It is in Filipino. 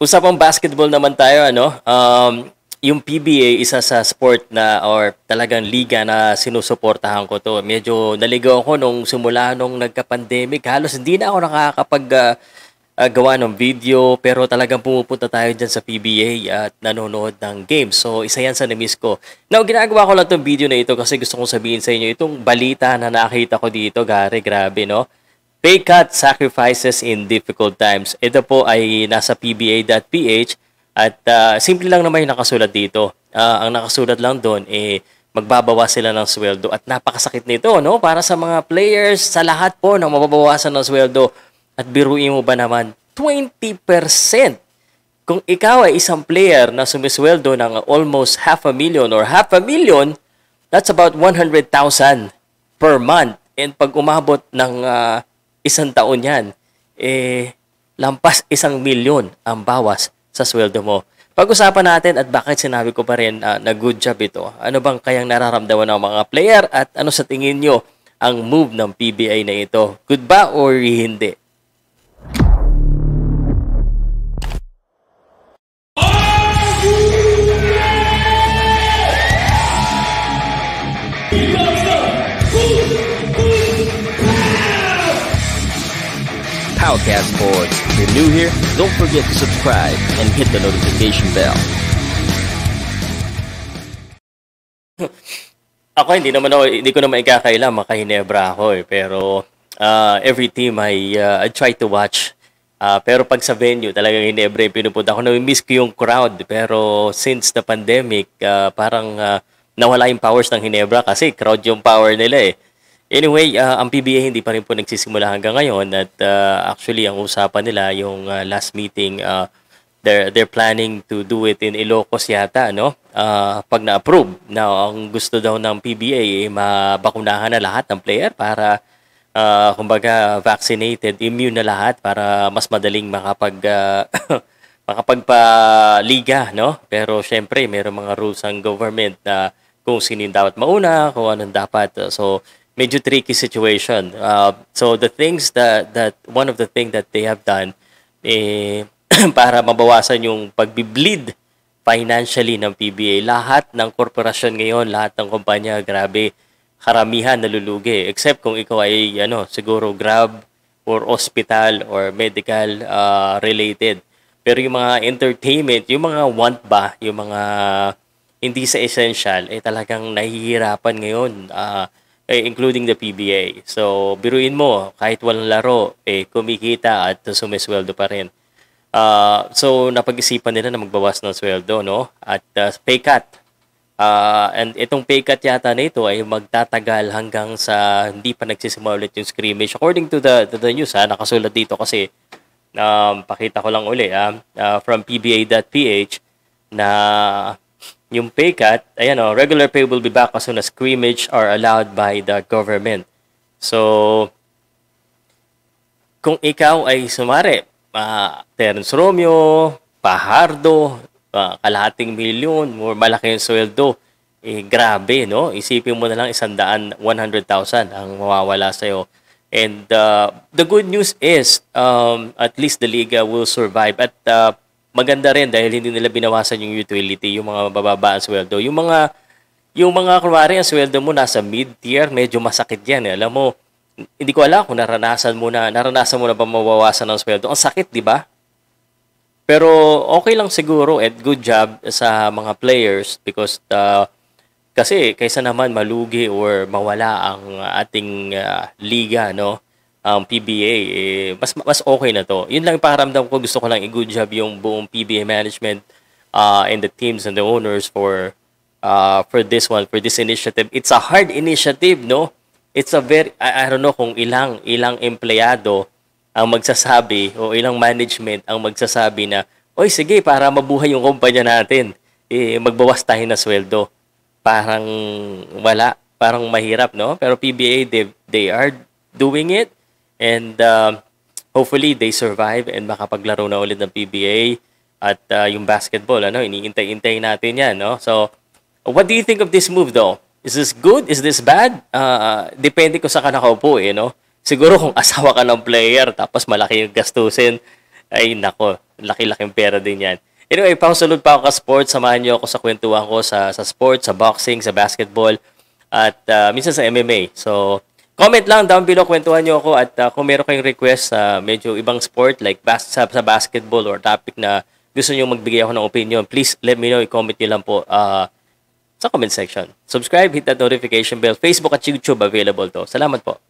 Usapang basketball naman tayo, ano? Um, yung PBA, isa sa sport na or talagang liga na sinusuportahan ko to. Medyo naligaw ko nung simula nung nagka-pandemic. Halos hindi na ako nakakapag... Uh, uh, gawa ng video pero talagang pumupunta tayo dyan sa PBA at nanonood ng games. So, isa yan sa namiss ko. Now, ginagawa ko lang tong video na ito kasi gusto kong sabihin sa inyo itong balita na nakita ko dito, Gary, grabe, no? Pay cut sacrifices in difficult times. Ito po ay nasa pba.ph at uh, simple lang naman yung nakasulat dito. Uh, ang nakasulat lang doon eh magbabawas sila ng sweldo at napakasakit nito no para sa mga players sa lahat po ng mababawasan ng sweldo at biruin mo ba naman 20% kung ikaw ay isang player na sumisweldo ng almost half a million or half a million that's about 100,000 per month and pag umabot ng uh, isang taon yan, eh, lampas isang milyon ang bawas sa sweldo mo. Pag-usapan natin at bakit sinabi ko pa rin uh, na good job ito. Ano bang kayang nararamdaman ng mga player at ano sa tingin nyo ang move ng PBA na ito? Good ba or hindi? Wildcats boards. If you're new here, don't forget to subscribe and hit the notification bell. ako hindi naman ako, hindi ko naman ikakaila makahinebra ako eh pero uh, every team I uh, I try to watch Uh, pero pag sa venue, talagang hinebra yung pinupunta ko. Nami-miss ko yung crowd. Pero since the pandemic, uh, parang uh, nawala yung powers ng Hinebra kasi crowd yung power nila eh. Anyway, uh, ang PBA hindi pa rin po nagsisimula hanggang ngayon at uh, actually ang usapan nila yung uh, last meeting uh, they're they're planning to do it in Ilocos yata no uh, pag na-approve now ang gusto daw ng PBA eh, mabakunahan na lahat ng player para uh, kumbaga vaccinated immune na lahat para mas madaling makapag uh, makapagpa-liga no pero syempre mayroong mga rules ang government na kung sino dapat mauna kung anong dapat so medyo tricky situation. Uh, so the things that that one of the thing that they have done eh para mabawasan yung pagbi-bleed financially ng PBA. Lahat ng korporasyon ngayon, lahat ng kumpanya, grabe, karamihan nalulugi. Except kung ikaw ay ano, siguro Grab or hospital or medical uh, related. Pero yung mga entertainment, yung mga want ba, yung mga hindi sa essential, eh talagang nahihirapan ngayon. Uh, eh, including the PBA. So, biruin mo, kahit walang laro, eh, kumikita at sumisweldo pa rin. Uh, so, napag-isipan nila na magbawas ng sweldo, no? At uh, pay cut. Uh, and itong pay cut yata na ito ay magtatagal hanggang sa hindi pa nagsisimula ulit yung scrimmage. According to the, to the news, ha, nakasulat dito kasi um, pakita ko lang uli, ha, uh, from PBA.ph na yung pay cut, ayan o, oh, regular pay will be back as soon as scrimmage are allowed by the government. So, kung ikaw ay sumari, uh, Terence Romeo, Pahardo, uh, kalahating milyon, more malaki yung sweldo, eh, grabe, no? Isipin mo na lang isang daan, 100,000 ang mawawala sa'yo. And uh, the good news is, um, at least the Liga will survive. At uh, maganda rin dahil hindi nila binawasan yung utility, yung mga mabababa ang sweldo. Yung mga yung mga kumari ang sweldo mo nasa mid-tier, medyo masakit yan. Eh. Alam mo, hindi ko alam kung naranasan mo na, naranasan mo na ba mawawasan ng sweldo. Ang sakit, di ba? Pero okay lang siguro at good job sa mga players because uh, kasi kaysa naman malugi or mawala ang ating uh, liga, no? um, PBA, eh, mas, mas okay na to. Yun lang paramdam ko, gusto ko lang i-good job yung buong PBA management uh, and the teams and the owners for uh, for this one, for this initiative. It's a hard initiative, no? It's a very, I, I don't know kung ilang, ilang empleyado ang magsasabi o ilang management ang magsasabi na, oy sige, para mabuhay yung kumpanya natin, eh, magbawas tayo na sweldo. Parang wala, parang mahirap, no? Pero PBA, they, they are doing it And uh, hopefully they survive and makapaglaro na ulit ng PBA at uh, yung basketball ano iniintay-intay natin yan no so what do you think of this move though is this good is this bad uh, depende ko sa ka nakaupo eh no siguro kung asawa ka ng player tapos malaki yung gastusin ay nako laki-laking pera din yan anyway pausulod pa ako ka sports samahan niyo ako sa kwentuhan ko sa sa sports sa boxing sa basketball at uh, minsan sa MMA so Comment lang down below, kwentuhan niyo ako at uh, kung meron kayong request sa uh, medyo ibang sport like bas sa, sa basketball or topic na gusto niyo magbigay ako ng opinion, please let me know, i-comment niyo lang po uh, sa comment section. Subscribe, hit that notification bell. Facebook at YouTube available to. Salamat po.